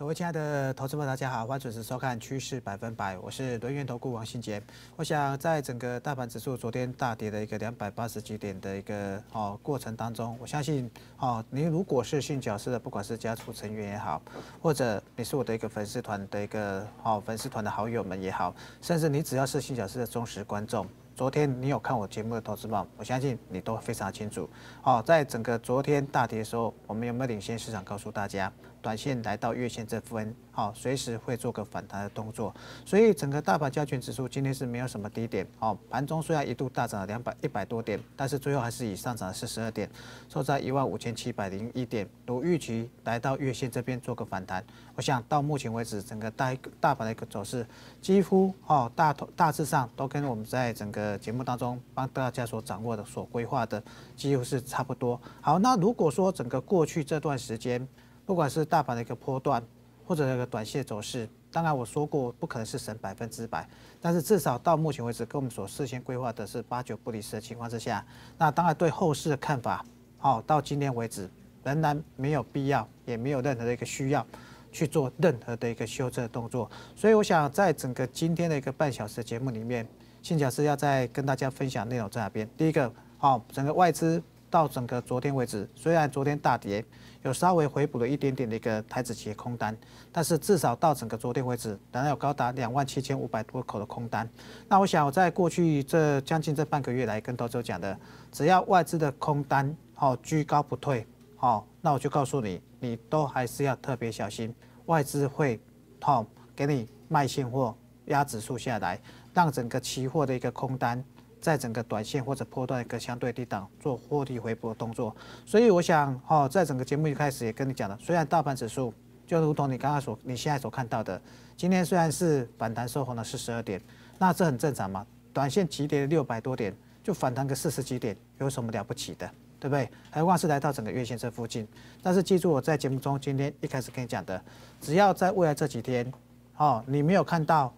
各位亲爱的投资者，大家好，欢迎准时收看《趋势百分百》，我是轮元投顾王新杰。我想在整个大盘指数昨天大跌的一个两百八十几点的一个哦过程当中，我相信哦，您如果是信教四的，不管是家族成员也好，或者你是我的一个粉丝团的一个哦粉丝团的好友们也好，甚至你只要是信教四的忠实观众。昨天你有看我节目的投资报，我相信你都非常清楚。好，在整个昨天大跌的时候，我们有没有领先市场告诉大家，短线来到月线这分，好，随时会做个反弹的动作。所以整个大盘加权指数今天是没有什么低点。好，盘中虽然一度大涨了两百一百多点，但是最后还是以上涨了四十二点，收在一万五千七百零一点，如预期来到月线这边做个反弹。像到目前为止，整个大一个大盘的一个走势，几乎哦大头大致上都跟我们在整个节目当中帮大家所掌握的、所规划的，几乎是差不多。好，那如果说整个过去这段时间，不管是大盘的一个波段，或者那个短线走势，当然我说过不可能是省百分之百，但是至少到目前为止，跟我们所事先规划的是八九不离十的情况之下，那当然对后市的看法，哦到今天为止仍然没有必要，也没有任何的一个需要。去做任何的一个修正动作，所以我想在整个今天的一个半小时节目里面，信讲师要再跟大家分享内容在哪边？第一个，好，整个外资到整个昨天为止，虽然昨天大跌，有稍微回补了一点点的一个台子企业空单，但是至少到整个昨天为止，仍然有高达两万七千五百多口的空单。那我想我在过去这将近这半个月来跟投资者讲的，只要外资的空单好居高不退，哦，那我就告诉你，你都还是要特别小心。外资会好，给你卖现货压指数下来，让整个期货的一个空单，在整个短线或者波段一个相对低档做获利回补的动作。所以我想哈，在整个节目一开始也跟你讲了，虽然大盘指数就如同你刚刚所你现在所看到的，今天虽然是反弹收红了四十二点，那这很正常嘛。短线急跌六百多点就反弹个四十几点，有什么了不起的？对不对？还望是来到整个月线这附近，但是记住我在节目中今天一开始跟你讲的，只要在未来这几天，哦，你没有看到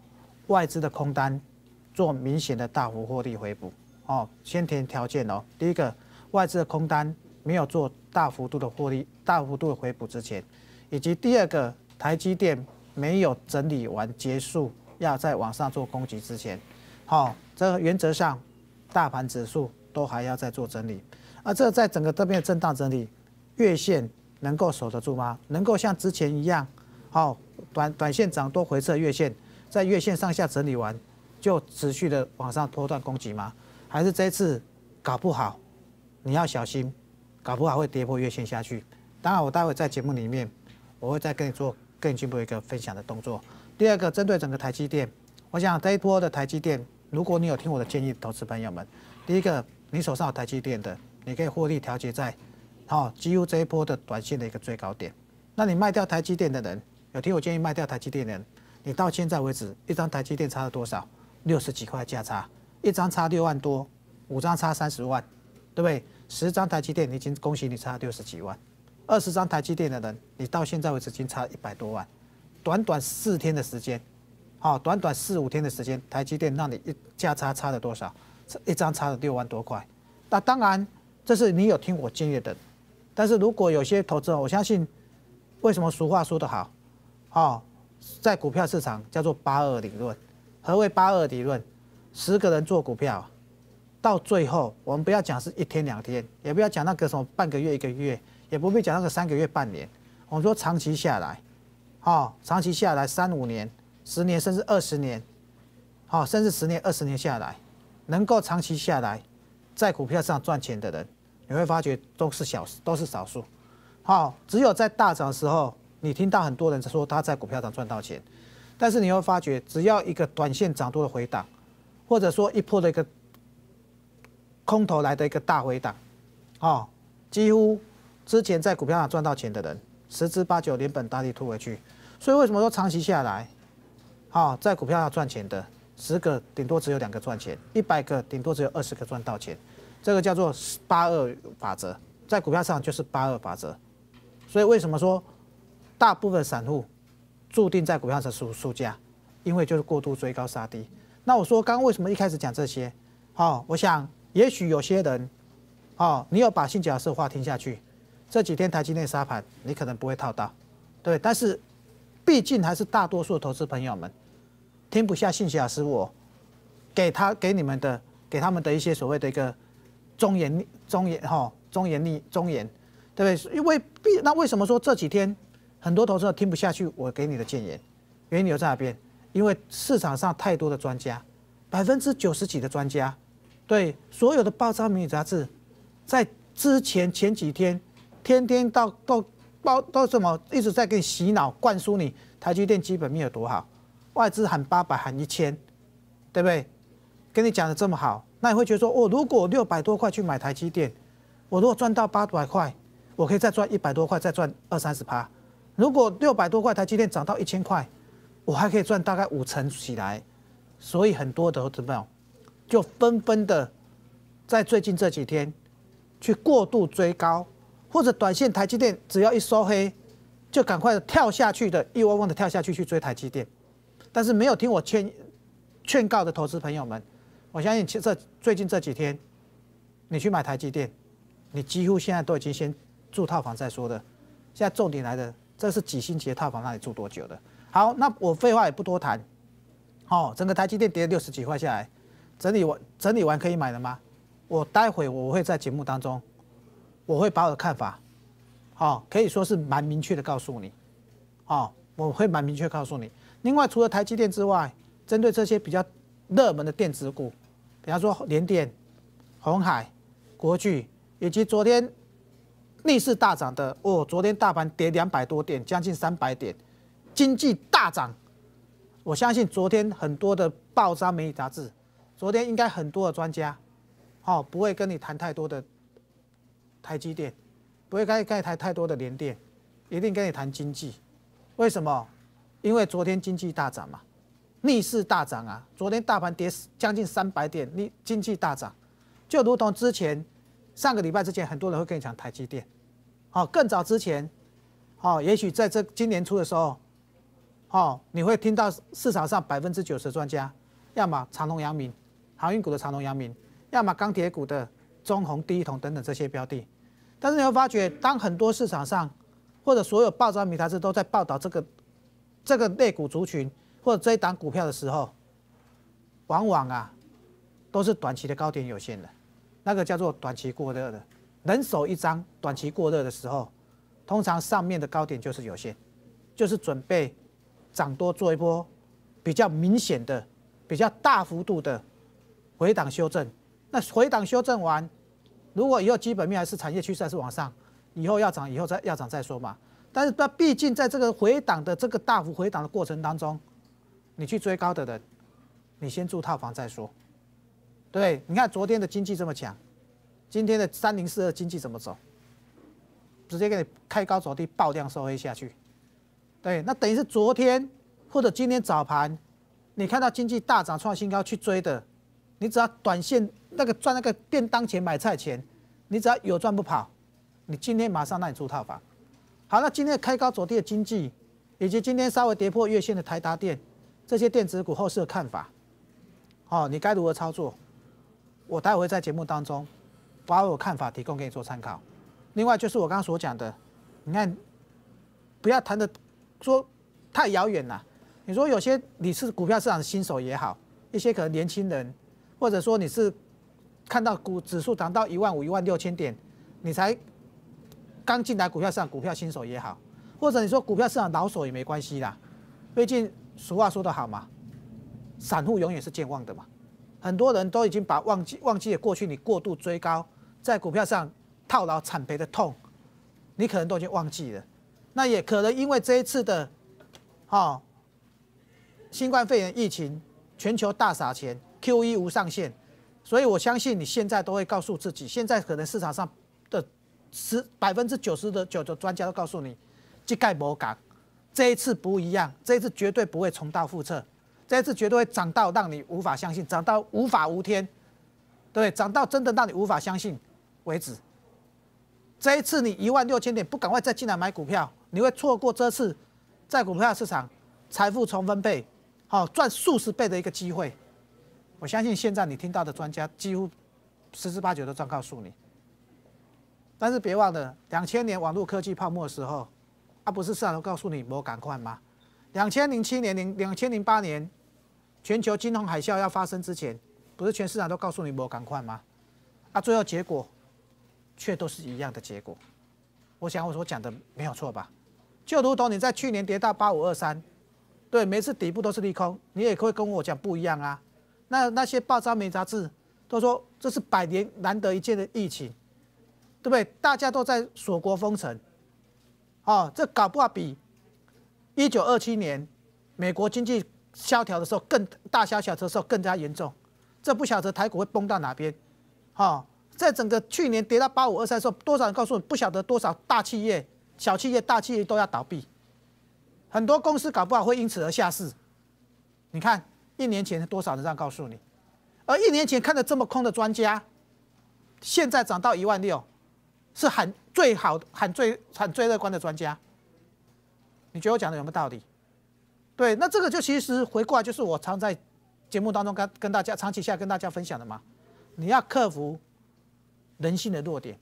外资的空单做明显的大幅获利回补，哦，先填条件哦。第一个，外资的空单没有做大幅度的获利大幅度的回补之前，以及第二个，台积电没有整理完结束，要在往上做攻击之前，好，这原则上，大盘指数都还要再做整理。啊，这在整个这边震荡整理，月线能够守得住吗？能够像之前一样，好短短线涨多回撤月线，在月线上下整理完，就持续的往上拖断攻击吗？还是这一次搞不好，你要小心，搞不好会跌破月线下去。当然，我待会在节目里面，我会再跟你做更进一步一个分享的动作。第二个，针对整个台积电，我想这一波的台积电，如果你有听我的建议，投资朋友们，第一个，你手上有台积电的。你可以获利调节在，好，G U 这一波的短线的一个最高点。那你卖掉台积电的人，有听我建议卖掉台积电的人，你到现在为止，一张台积电差了多少？六十几块价差，一张差六万多，五张差三十万，对不对？十张台积电，你已经恭喜你差六十几万，二十张台积电的人，你到现在为止已经差一百多万。短短四天的时间，好，短短四五天的时间，台积电让你一价差差了多少？一张差了六万多块。那当然。这是你有听我建议的，但是如果有些投资人，我相信，为什么俗话说得好，哦，在股票市场叫做八二理论。何为八二理论？十个人做股票，到最后我们不要讲是一天两天，也不要讲那个什么半个月一个月，也不必讲那个三个月半年。我们说长期下来，好，长期下来三五年、十年甚至二十年，好，甚至十年二十年下来，能够长期下来。在股票上赚钱的人，你会发觉都是小都是少数。好，只有在大涨的时候，你听到很多人说他在股票上赚到钱，但是你会发觉，只要一个短线涨多的回档，或者说一波的一个空头来的一个大回档，哦，几乎之前在股票上赚到钱的人，十之八九连本带利吐回去。所以为什么说长期下来，好在股票上赚钱的？十个顶多只有两个赚钱，一百个顶多只有二十个赚到钱，这个叫做八二法则，在股票上就是八二法则。所以为什么说大部分散户注定在股票上输输家？因为就是过度追高杀低。那我说刚刚为什么一开始讲这些？哦，我想也许有些人哦，你有把信角色话听下去，这几天台积电杀盘，你可能不会套到，对。但是毕竟还是大多数投资朋友们。听不下信息啊，是我给他给你们的给他们的一些所谓的一个忠言忠言哈忠言逆忠言，对不对？因为必那为什么说这几天很多投资者听不下去我给你的建言？原因留在哪边？因为市场上太多的专家，百分之九十几的专家，对所有的报章、媒体、杂志，在之前前几天，天天到到报到什么，一直在给你洗脑、灌输你台积电基本面有多好。外资喊八百喊一千，对不对？跟你讲的这么好，那你会觉得说，我如果六百多块去买台积电，我如果赚到八百块，我可以再赚一百多块，再赚二三十趴。如果六百多块台积电涨到一千块，我还可以赚大概五成起来。所以很多的资本就纷纷的在最近这几天去过度追高，或者短线台积电只要一收黑，就赶快跳下去的，一窝汪的跳下去去追台积电。但是没有听我劝劝告的投资朋友们，我相信这最近这几天，你去买台积电，你几乎现在都已经先住套房再说的。现在重点来的，这是几星级的套房，那里住多久的？好，那我废话也不多谈。好，整个台积电跌六十几块下来，整理完整理完可以买了吗？我待会我会在节目当中，我会把我的看法，好，可以说是蛮明确的告诉你，好，我会蛮明确告诉你。另外，除了台积电之外，针对这些比较热门的电子股，比方说联电、鸿海、国巨，以及昨天逆势大涨的哦，昨天大盘跌两百多点，将近三百点，经济大涨。我相信昨天很多的报章、媒体杂志，昨天应该很多的专家，哦，不会跟你谈太多的台积电，不会跟跟你谈太多的联电，一定跟你谈经济。为什么？因为昨天经济大涨嘛，逆势大涨啊！昨天大盘跌将近三百点，逆经济大涨，就如同之前上个礼拜之前，很多人会跟你讲台积电，好，更早之前，好，也许在这今年初的时候，好，你会听到市场上百分之九十专家，要么长隆杨明，航运股的长隆杨明，要么钢铁股的中红第一桶等等这些标的，但是你会发觉，当很多市场上或者所有报章媒体都在报道这个。这个类股族群或者这一档股票的时候，往往啊都是短期的高点有限的，那个叫做短期过热的。人手一张，短期过热的时候，通常上面的高点就是有限，就是准备涨多做一波比较明显的、比较大幅度的回档修正。那回档修正完，如果以后基本面还是产业趋势还是往上，以后要涨，以后再要涨再说嘛。但是它毕竟在这个回档的这个大幅回档的过程当中，你去追高的人，你先住套房再说，对？你看昨天的经济这么强，今天的三零四二经济怎么走？直接给你开高走低，爆量收黑下去，对？那等于是昨天或者今天早盘，你看到经济大涨创新高去追的，你只要短线那个赚那个便当钱买菜钱，你只要有赚不跑，你今天马上让你住套房。好，那今天开高走低的经济，以及今天稍微跌破月线的台达电，这些电子股后市的看法，哦，你该如何操作？我待会会在节目当中把我看法提供给你做参考。另外就是我刚刚所讲的，你看不要谈的说太遥远了。你说有些你是股票市场的新手也好，一些可能年轻人，或者说你是看到股指数涨到一万五、一万六千点，你才。刚进来股票市场，股票新手也好，或者你说股票市场老手也没关系啦。毕竟俗话说得好嘛，散户永远是健忘的嘛。很多人都已经把忘记忘记了过去你过度追高在股票上套牢惨赔的痛，你可能都已经忘记了。那也可能因为这一次的，哈，新冠肺炎疫情，全球大撒钱，Q E 无上限，所以我相信你现在都会告诉自己，现在可能市场上的。十百分之九十的九的专家都告诉你，即盖某港，这一次不一样，这一次绝对不会重蹈覆辙，这一次绝对会涨到让你无法相信，涨到无法无天，对涨到真的让你无法相信为止。这一次你一万六千点不赶快再进来买股票，你会错过这次在股票市场财富重分配，好赚数十倍的一个机会。我相信现在你听到的专家几乎十之八九都这样告诉你。但是别忘了，两千年网络科技泡沫的时候，啊，不是市场都告诉你“我赶快”吗？两千零七年、零两千零八年，全球金融海啸要发生之前，不是全市场都告诉你“我赶快”吗？啊，最后结果却都是一样的结果。我想我所讲的没有错吧？就如同你在去年跌到八五二三，对，每次底部都是利空，你也会跟我讲不一样啊。那那些报章、媒杂志都说这是百年难得一见的疫情。对不对？大家都在锁国封城，哦，这搞不好比一九二七年美国经济萧条的时候更大萧条的时候更加严重。这不晓得台股会崩到哪边，哦，在整个去年跌到八五二三的时候，多少人告诉你不晓得多少大企业、小企业、大企业都要倒闭，很多公司搞不好会因此而下市。你看一年前多少人这样告诉你，而一年前看的这么空的专家，现在涨到一万六。是很最好、很最、很最乐观的专家，你觉得我讲的有没有道理？对，那这个就其实回过来就是我常在节目当中跟跟大家长期下来跟大家分享的嘛。你要克服人性的弱点，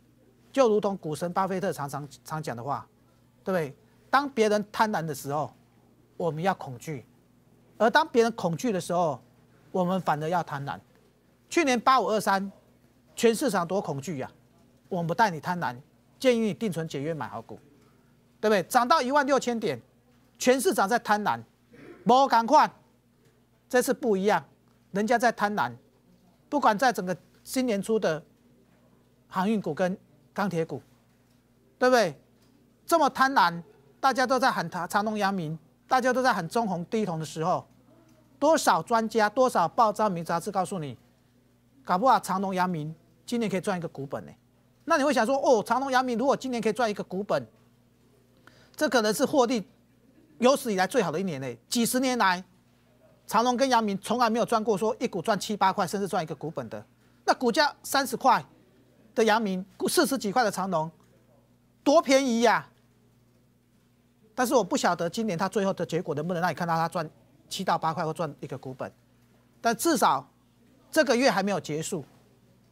就如同股神巴菲特常常常讲的话，对不对？当别人贪婪的时候，我们要恐惧；而当别人恐惧的时候，我们反而要贪婪。去年八五二三，全市场多恐惧呀！我们不带你贪婪，建议你定存解约买好股，对不对？涨到一万六千点，全市场在贪婪，不赶快，这次不一样。人家在贪婪，不管在整个新年初的航运股跟钢铁股，对不对？这么贪婪，大家都在喊他长隆、阳明，大家都在喊中红、低同的时候，多少专家、多少报章、名杂志告诉你，搞不好长隆、阳明今年可以赚一个股本呢？那你会想说，哦，长隆、阳明如果今年可以赚一个股本，这可能是获利有史以来最好的一年嘞。几十年来，长隆跟阳明从来没有赚过说一股赚七八块，甚至赚一个股本的。那股价三十块的阳明，四十几块的长隆，多便宜呀！但是我不晓得今年他最后的结果能不能让你看到他赚七到八块，或赚一个股本。但至少这个月还没有结束，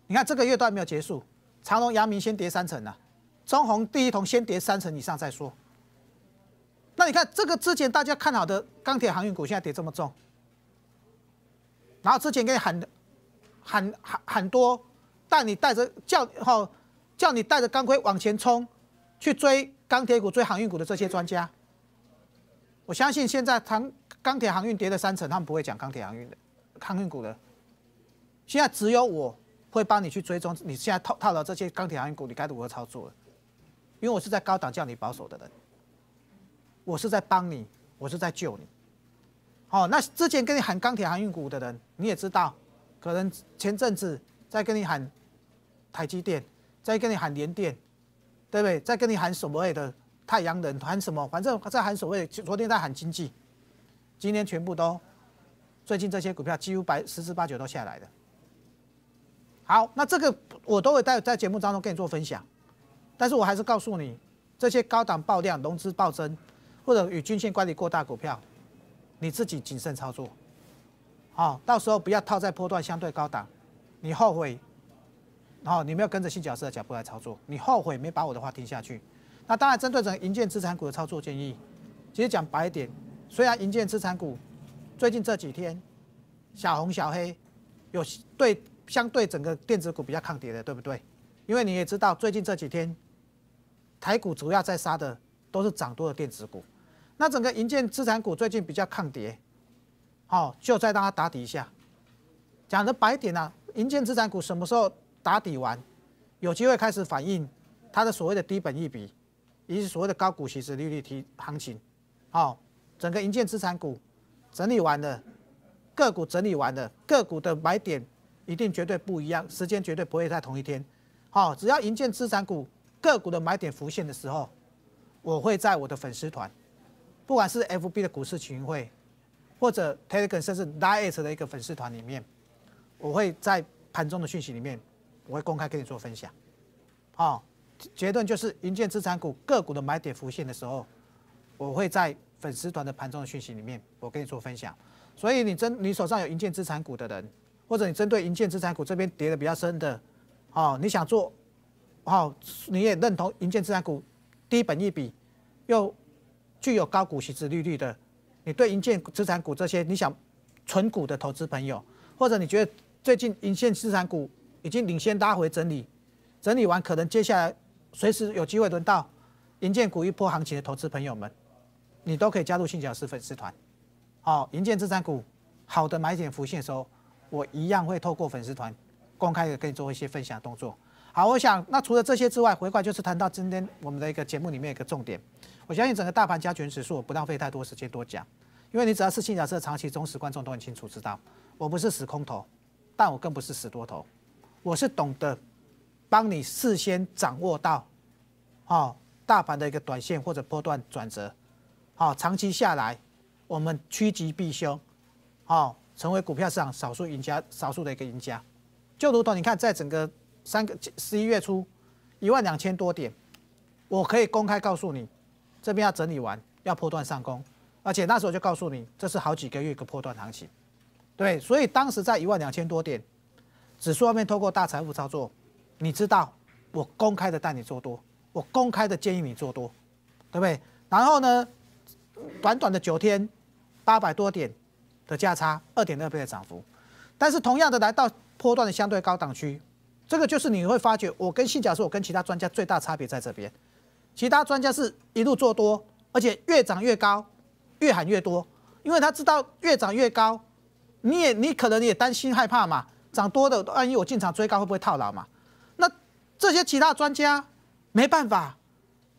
你看这个月都没有结束。长隆、阳明先跌三成了，中红第一桶先跌三成以上再说。那你看，这个之前大家看好的钢铁航运股，现在跌这么重，然后之前给你喊喊喊喊多，带你带着叫吼叫你带着钢盔往前冲去追钢铁股、追航运股的这些专家，我相信现在唐钢铁航运跌了三成，他们不会讲钢铁航运的、航运股的，现在只有我。会帮你去追踪你现在套套了这些钢铁航运股，你该如何操作因为我是在高档叫你保守的人，我是在帮你，我是在救你。哦，那之前跟你喊钢铁航运股的人，你也知道，可能前阵子在跟你喊台积电，在跟你喊联电，对不对？在跟你喊所谓的太阳能，喊什么？反正在喊所谓，昨天在喊经济，今天全部都，最近这些股票几乎百十之八九都下来的。好，那这个我都会在在节目当中跟你做分享，但是我还是告诉你，这些高档爆量、融资暴增或者与均线关系过大股票，你自己谨慎操作。好，到时候不要套在波段相对高档，你后悔，然后你没有跟着新角色的脚步来操作，你后悔没把我的话听下去。那当然，针对整个银建资产股的操作建议，其实讲白一点，虽然银建资产股最近这几天小红小黑有对。相对整个电子股比较抗跌的，对不对？因为你也知道，最近这几天台股主要在杀的都是涨多的电子股。那整个银建资产股最近比较抗跌，好，就在让它打底一下。讲的白点呢，银建资产股什么时候打底完，有机会开始反映它的所谓的低本益比，以及所谓的高股息值利率提行情。好，整个银建资产股整理完了，个股整理完了，个股的买点。一定绝对不一样，时间绝对不会在同一天。好，只要银建资产股个股的买点浮现的时候，我会在我的粉丝团，不管是 FB 的股市群会，或者 Telegram 甚至 d i s 的一个粉丝团里面，我会在盘中的讯息里面，我会公开跟你做分享。好，结论就是银建资产股个股的买点浮现的时候，我会在粉丝团的盘中的讯息里面，我跟你做分享。所以你真你手上有银建资产股的人。或者你针对银建资产股这边跌的比较深的，哦，你想做，哦，你也认同银建资产股低本一笔，又具有高股息值利率的，你对银建资产股这些你想纯股的投资朋友，或者你觉得最近银建资产股已经领先拉回整理，整理完可能接下来随时有机会轮到银建股一波行情的投资朋友们，你都可以加入信小石粉丝团，哦，银建资产股好的买点浮现的时候。我一样会透过粉丝团，公开的跟你做一些分享动作。好，我想那除了这些之外，回过就是谈到今天我们的一个节目里面一个重点。我相信整个大盘加权指数，我不浪费太多时间多讲，因为你只要是新假设长期忠实观众都很清楚知道，我不是死空头，但我更不是死多头，我是懂得帮你事先掌握到，好大盘的一个短线或者波段转折，好长期下来我们趋吉避凶，好。成为股票市场少数赢家，少数的一个赢家，就如同你看，在整个三个十一月初一万两千多点，我可以公开告诉你，这边要整理完，要破断上攻，而且那时候就告诉你，这是好几个月一个破断行情，对，所以当时在一万两千多点，指数外面透过大财富操作，你知道，我公开的带你做多，我公开的建议你做多，对不对？然后呢，短短的九天，八百多点。的价差二点二倍的涨幅，但是同样的来到波段的相对高档区，这个就是你会发觉我跟信角说，我跟其他专家最大差别在这边，其他专家是一路做多，而且越涨越高，越喊越多，因为他知道越涨越高，你也你可能你也担心害怕嘛，涨多的万一我进场追高会不会套牢嘛？那这些其他专家没办法，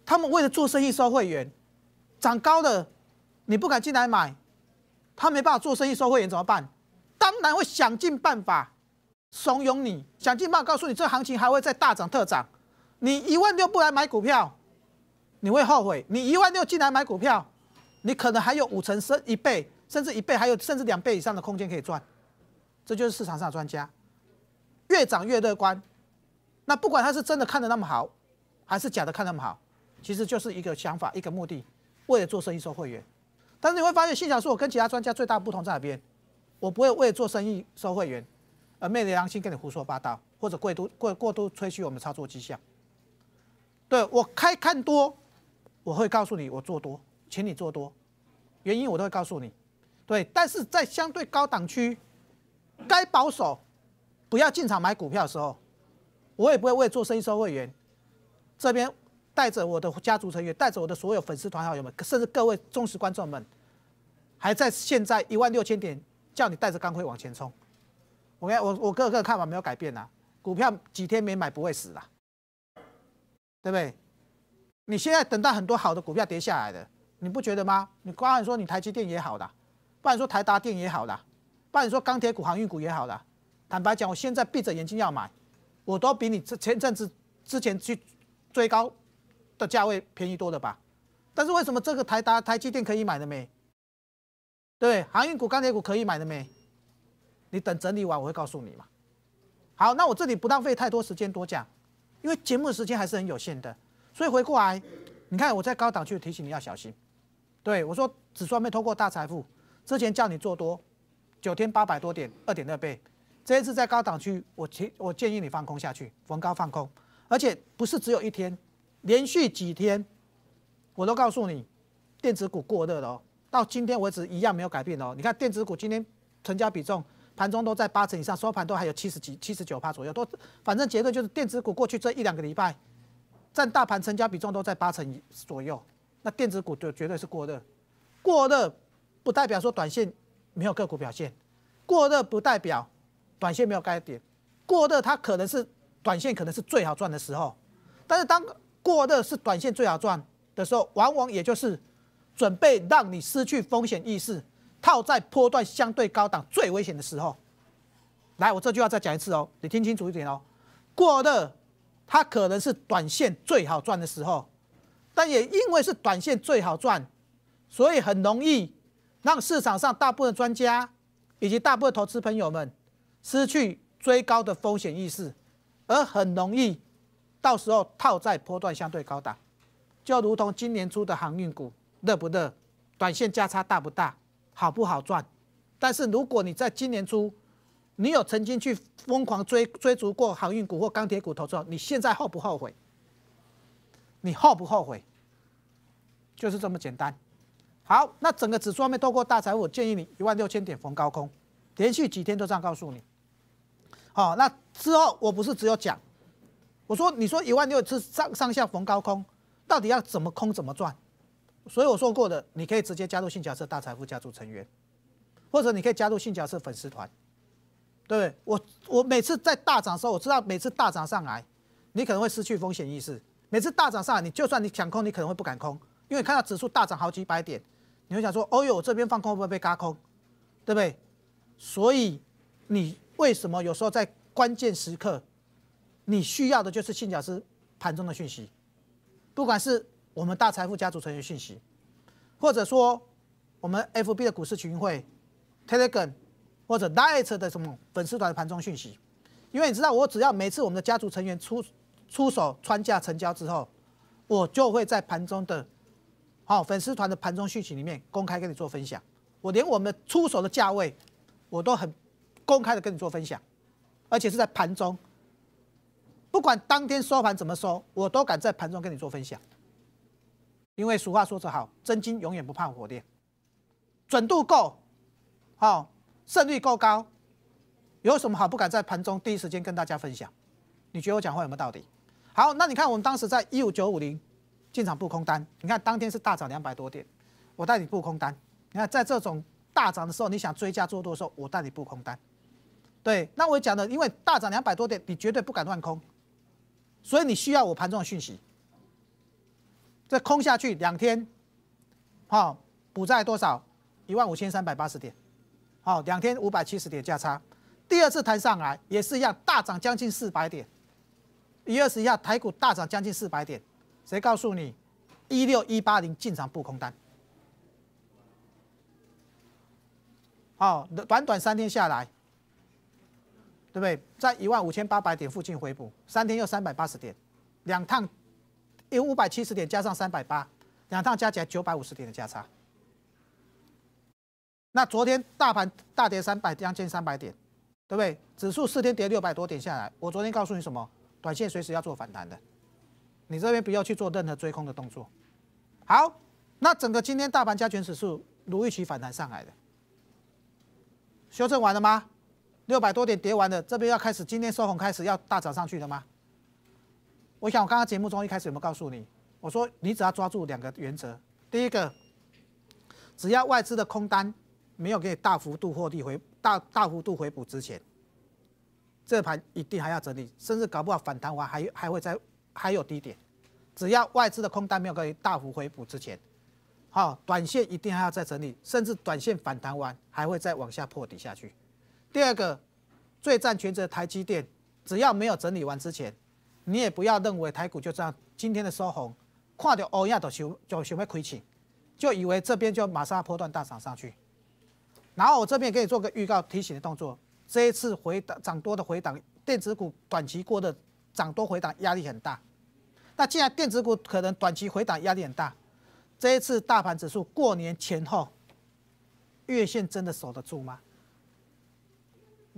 他们为了做生意收会员，涨高的你不敢进来买。他没办法做生意收会员怎么办？当然会想尽办法怂恿你，想尽办法告诉你这行情还会再大涨特涨。你一万六不来买股票，你会后悔；你一万六进来买股票，你可能还有五成升一倍，甚至一倍，还有甚至两倍以上的空间可以赚。这就是市场上专家越涨越乐观。那不管他是真的看的那么好，还是假的看那么好，其实就是一个想法，一个目的，为了做生意收会员。但是你会发现，信小树我跟其他专家最大的不同在哪边？我不会为做生意收会员，而昧着良心跟你胡说八道，或者过度过过度吹嘘我们操作绩效。对我开看多，我会告诉你我做多，请你做多，原因我都会告诉你。对，但是在相对高档区，该保守，不要进场买股票的时候，我也不会为做生意收会员。这边。带着我的家族成员，带着我的所有粉丝团好友们，甚至各位忠实观众们，还在现在一万六千点叫你带着钢盔往前冲。我我我个个看法没有改变啊，股票几天没买不会死的，对不对？你现在等待很多好的股票跌下来的，你不觉得吗？你光然说你台积电也好的，不然说台达电也好的，不然说钢铁股、航运股也好的。坦白讲，我现在闭着眼睛要买，我都比你这前阵子之前去追高。的价位便宜多了吧？但是为什么这个台达、台积电可以买的没？对，航运股、钢铁股可以买的没？你等整理完我会告诉你嘛。好，那我这里不浪费太多时间多讲，因为节目的时间还是很有限的。所以回过来，你看我在高档区提醒你要小心。对，我说只数没突过大财富，之前叫你做多，九千八百多点，二点二倍。这一次在高档区，我提我建议你放空下去，逢高放空，而且不是只有一天。连续几天，我都告诉你，电子股过热了哦。到今天为止一样没有改变哦。你看电子股今天成交比重、盘中都在八成以上，收盘都还有七十几、七十九趴左右。都反正结论就是，电子股过去这一两个礼拜占大盘成交比重都在八成左右。那电子股就绝对是过热。过热不代表说短线没有个股表现，过热不代表短线没有该点，过热它可能是短线可能是最好赚的时候，但是当过热是短线最好赚的时候，往往也就是准备让你失去风险意识，套在波段相对高档最危险的时候。来，我这句话再讲一次哦，你听清楚一点哦。过热，它可能是短线最好赚的时候，但也因为是短线最好赚，所以很容易让市场上大部分专家以及大部分投资朋友们失去追高的风险意识，而很容易。到时候套在波段相对高档，就如同今年初的航运股热不热，短线价差大不大，好不好赚？但是如果你在今年初，你有曾经去疯狂追追逐过航运股或钢铁股投资，你现在后不后悔？你后不后悔？就是这么简单。好，那整个指数还没透过大财富，建议你一万六千点逢高空，连续几天都这样告诉你。好，那之后我不是只有讲。我说，你说一万六是上上下逢高空，到底要怎么空怎么赚？所以我说过的，你可以直接加入信交社大财富家族成员，或者你可以加入信交社粉丝团。对，我我每次在大涨的时候，我知道每次大涨上来，你可能会失去风险意识。每次大涨上来，你就算你想空，你可能会不敢空，因为看到指数大涨好几百点，你会想说，哦哟，我这边放空会不会被割空？对不对？所以你为什么有时候在关键时刻？你需要的就是信教师盘中的讯息，不管是我们大财富家族成员讯息，或者说我们 F B 的股市群会 Telegram 或者 l i t 的什么粉丝团的盘中讯息，因为你知道，我只要每次我们的家族成员出出手穿价成交之后，我就会在盘中的好粉丝团的盘中讯息里面公开跟你做分享，我连我们出手的价位我都很公开的跟你做分享，而且是在盘中。不管当天收盘怎么收，我都敢在盘中跟你做分享，因为俗话说得好，真金永远不怕火炼，准度够，好，胜率够高，有什么好不敢在盘中第一时间跟大家分享？你觉得我讲话有没有道理？好，那你看我们当时在一五九五零进场布空单，你看当天是大涨两百多点，我带你布空单，你看在这种大涨的时候，你想追加做多的时候，我带你布空单，对，那我讲的，因为大涨两百多点，你绝对不敢乱空。所以你需要我盘中的讯息，这空下去两天，好补在多少？一万五千三百八十点，好，两天五百七十点价差。第二次弹上来也是一样，大涨将近四百点。一二十一下台股大涨将近四百点，谁告诉你？一六一八零进场布空单，好，短短三天下来。对不对？在一万五千八百点附近回补，三天又三百八十点，两趟有五百七十点加上三百八，两趟加起来九百五十点的价差。那昨天大盘大跌三百将近三百点，对不对？指数四天跌六百多点下来，我昨天告诉你什么？短线随时要做反弹的，你这边不要去做任何追空的动作。好，那整个今天大盘加权指数如预期反弹上来的，修正完了吗？六百多点跌完了，这边要开始，今天收红开始要大涨上去的吗？我想我刚刚节目中一开始有没有告诉你？我说你只要抓住两个原则，第一个，只要外资的空单没有给大幅度获利回大大幅度回补之前，这盘一定还要整理，甚至搞不好反弹完还还会在还有低点。只要外资的空单没有给大幅回补之前，好，短线一定还要再整理，甚至短线反弹完还会再往下破底下去。第二个最占全责的台积电，只要没有整理完之前，你也不要认为台股就这样今天的收红，跨掉欧亚都休就准备亏钱，就以为这边就马上要破断大涨上去。然后我这边给你做个预告提醒的动作，这一次回档涨多的回档，电子股短期过的涨多回档压力很大。那既然电子股可能短期回档压力很大，这一次大盘指数过年前后月线真的守得住吗？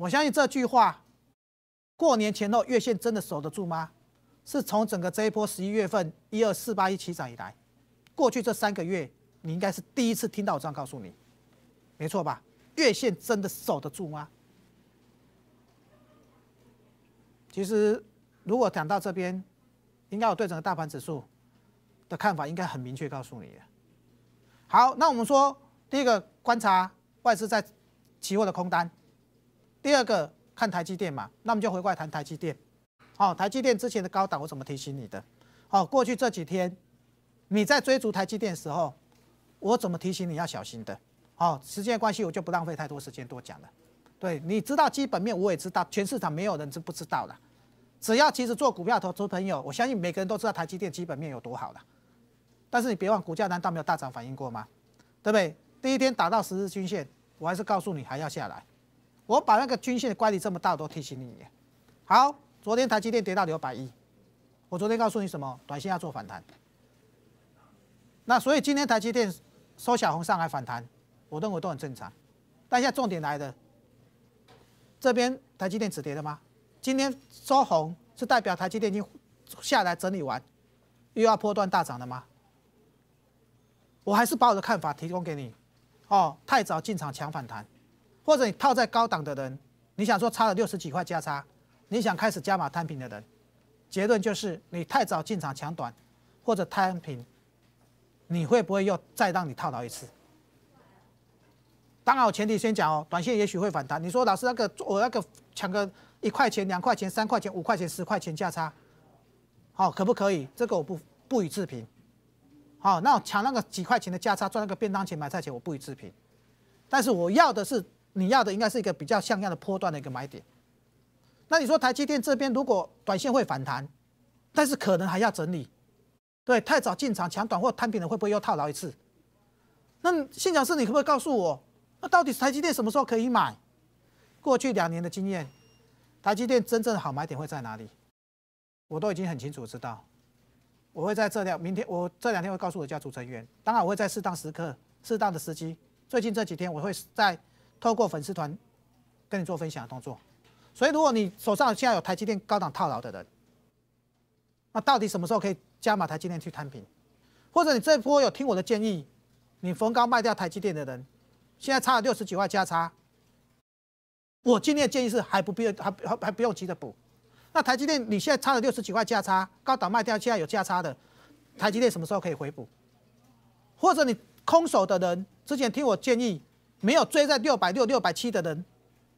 我相信这句话，过年前后月线真的守得住吗？是从整个这一波十一月份一二四八一起涨以来，过去这三个月，你应该是第一次听到我这样告诉你，没错吧？月线真的守得住吗？其实，如果讲到这边，应该我对整个大盘指数的看法应该很明确告诉你。好，那我们说第一个观察外资在期货的空单。第二个看台积电嘛，那我们就回过来谈台积电。好，台积电之前的高档我怎么提醒你的？好，过去这几天你在追逐台积电时候，我怎么提醒你要小心的？好，时间关系我就不浪费太多时间多讲了。对，你知道基本面，我也知道，全市场没有人是不知道的。只要其实做股票投资朋友，我相信每个人都知道台积电基本面有多好了。但是你别忘，股价难道没有大涨反应过吗？对不对？第一天打到十日均线，我还是告诉你还要下来。我把那个均线的乖离这么大都提醒你。好，昨天台积电跌到六百亿，我昨天告诉你什么？短线要做反弹。那所以今天台积电收小红，上来反弹，我认为都很正常。但现在重点来的，这边台积电止跌了吗？今天收红是代表台积电已经下来整理完，又要波段大涨了吗？我还是把我的看法提供给你。哦，太早进场抢反弹。或者你套在高档的人，你想说差了六十几块价差，你想开始加码摊平的人，结论就是你太早进场抢短或者摊平，你会不会又再让你套牢一次？当然我前提先讲哦，短线也许会反弹。你说老师那个我那个抢个一块钱、两块钱、三块钱、五块钱、十块钱价差，好可不可以？这个我不不予置评。好，那抢那个几块钱的价差赚那个便当钱买菜钱我不予置评，但是我要的是。你要的应该是一个比较像样的波段的一个买点。那你说台积电这边如果短线会反弹，但是可能还要整理，对，太早进场抢短或摊平的会不会又套牢一次？那信长是你可不可以告诉我，那到底台积电什么时候可以买？过去两年的经验，台积电真正的好买点会在哪里？我都已经很清楚知道。我会在这两明天我这两天会告诉我家族成员，当然我会在适当时刻、适当的时机，最近这几天我会在。透过粉丝团跟你做分享的动作，所以如果你手上现在有台积电高档套牢的人，那到底什么时候可以加码台积电去摊平？或者你这波有听我的建议，你逢高卖掉台积电的人，现在差了六十几块价差。我今天的建议是还不必还还不用急着补。那台积电你现在差了六十几块价差，高档卖掉现在有价差的台积电什么时候可以回补？或者你空手的人之前听我建议。没有追在六百六、六百七的人，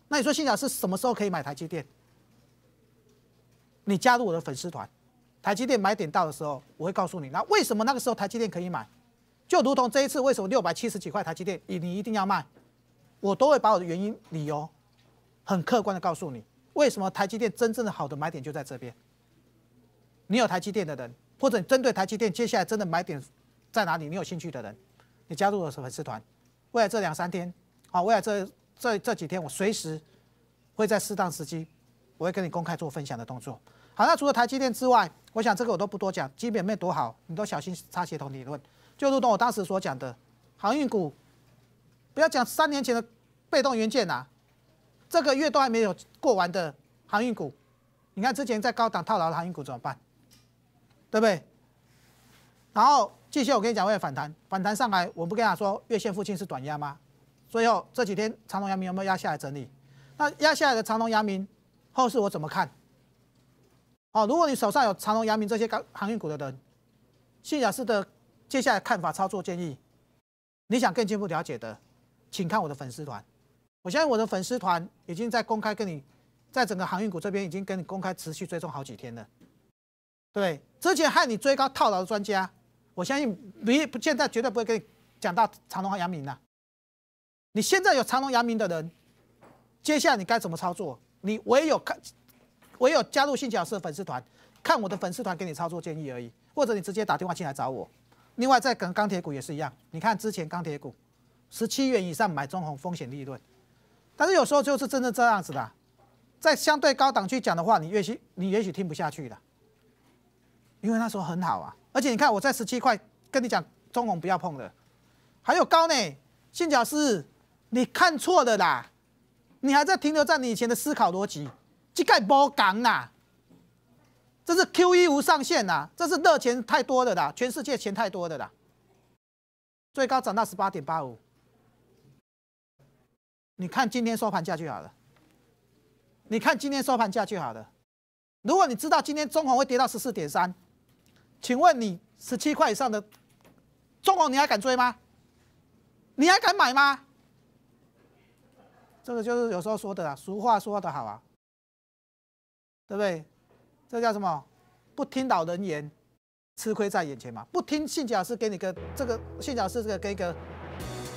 那你说现在是什么时候可以买台积电？你加入我的粉丝团，台积电买点到的时候，我会告诉你。那为什么那个时候台积电可以买？就如同这一次，为什么六百七十几块台积电你你一定要卖？我都会把我的原因理由，很客观的告诉你，为什么台积电真正的好的买点就在这边。你有台积电的人，或者针对台积电接下来真的买点在哪里，你有兴趣的人，你加入我的粉丝团。未来这两三天，好，未来这这这几天，我随时会在适当时机，我会跟你公开做分享的动作。好，那除了台积电之外，我想这个我都不多讲，基本面多好，你都小心插鞋同理论。就如同我当时所讲的，航运股，不要讲三年前的被动元件啊，这个月都还没有过完的航运股，你看之前在高档套牢的航运股怎么办？对不对？然后。继续，我跟你讲，会了反弹，反弹上来，我不跟你说月线附近是短压吗？最后这几天长隆阳明有没有压下来整理？那压下来的长隆阳明后市我怎么看？哦，如果你手上有长隆阳明这些钢航运股的人，谢雅诗的接下来看法、操作建议，你想更进一步了解的，请看我的粉丝团。我相信我的粉丝团已经在公开跟你，在整个航运股这边已经跟你公开持续追踪好几天了。对，之前害你追高套牢的专家。我相信你现在绝对不会跟你讲到长隆和扬明。的。你现在有长隆阳明的人，接下来你该怎么操作？你唯有看，唯有加入信小师粉丝团，看我的粉丝团给你操作建议而已。或者你直接打电话进来找我。另外，在跟钢铁股也是一样，你看之前钢铁股十七元以上买中红，风险利润。但是有时候就是真的这样子的，在相对高档去讲的话，你也许你也许听不下去的，因为那时候很好啊。而且你看，我在十七块跟你讲，中红不要碰的。还有高呢，信角是，你看错的啦，你还在停留在你以前的思考逻辑，膝盖波港啦，这是 Q E 无上限啦，这是热钱太多了啦，全世界钱太多的啦。最高涨到十八点八五，你看今天收盘价就好了。你看今天收盘价就好了。如果你知道今天中红会跌到十四点三。请问你十七块以上的中工你还敢追吗？你还敢买吗？这个就是有时候说的啊，俗话说的好啊，对不对？这叫什么？不听老人言，吃亏在眼前嘛。不听信教是给你个这个信教是这个给一个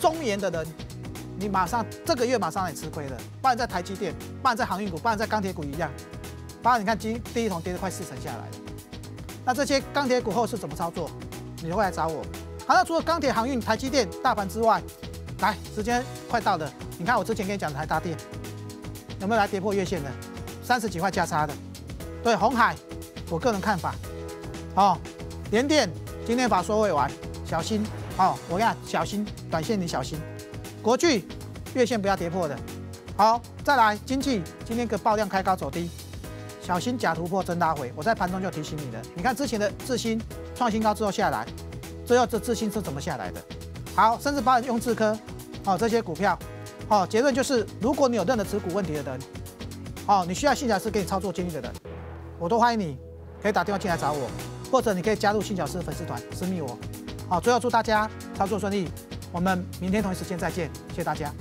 忠言的人，你马上这个月马上也吃亏了。不然在台积电，不然在航运股，不然在钢铁股一样。不然你看今第一桶跌的快四成下来了。那这些钢铁股后是怎么操作？你会来找我。好，那除了钢铁、航运、台积电、大盘之外，来，时间快到了。你看我之前跟你讲台大电，有没有来跌破月线的？三十几块加差的。对，红海，我个人看法。哦，联电今天把说未完，小心。哦，我讲小心，短线你小心。国巨月线不要跌破的。好，再来经济今天个爆量开高走低。小心假突破真拉回，我在盘中就提醒你了。你看之前的智新创新高之后下来，最后这智新是怎么下来的？好，甚至把用智科，好这些股票，好结论就是，如果你有任何持股问题的人，好，你需要信小师给你操作建议的人，我都欢迎你，可以打电话进来找我，或者你可以加入信小师粉丝团私密我。好，最后祝大家操作顺利，我们明天同一时间再见，谢谢大家。